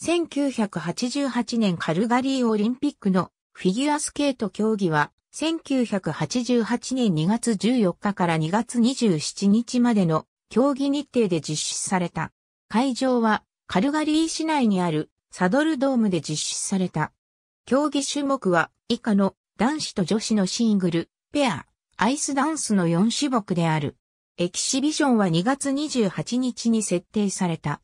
1988年カルガリーオリンピックのフィギュアスケート競技は、1988年2月14日から2月27日までの競技日程で実施された。会場はカルガリー市内にあるサドルドームで実施された。競技種目は以下の男子と女子のシングル、ペア、アイスダンスの4種目である。エキシビションは2月28日に設定された。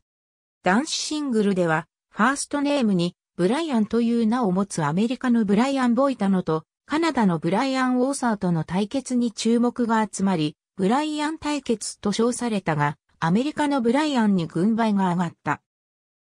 男子シングルではファーストネームにブライアンという名を持つアメリカのブライアン・ボイタノとカナダのブライアン・オーサーとの対決に注目が集まり、ブライアン対決と称されたが、アメリカのブライアンに軍配が上がった。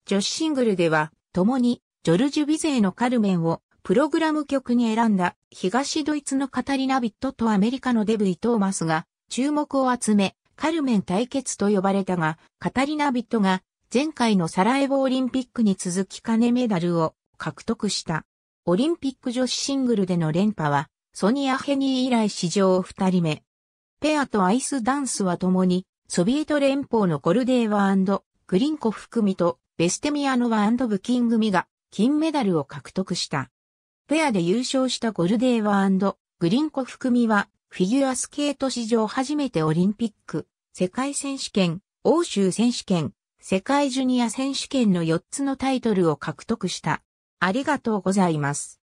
女子シングルでは、共にジョルジュ・ビゼーのカルメンをプログラム曲に選んだ東ドイツのカタリナ・ビットとアメリカのデブ・イ・トーマスが注目を集め、カルメン対決と呼ばれたが、カタリナ・ビットが前回のサラエボオリンピックに続き金メダルを獲得した。オリンピック女子シングルでの連覇は、ソニア・ヘニー以来史上二人目。ペアとアイスダンスは共に、ソビエト連邦のゴルデーワグリンコ含みとベステミアノワブキン組が金メダルを獲得した。ペアで優勝したゴルデーワグリンコ含みはフィギュアスケート史上初めてオリンピック、世界選手権、欧州選手権、世界ジュニア選手権の4つのタイトルを獲得した。ありがとうございます。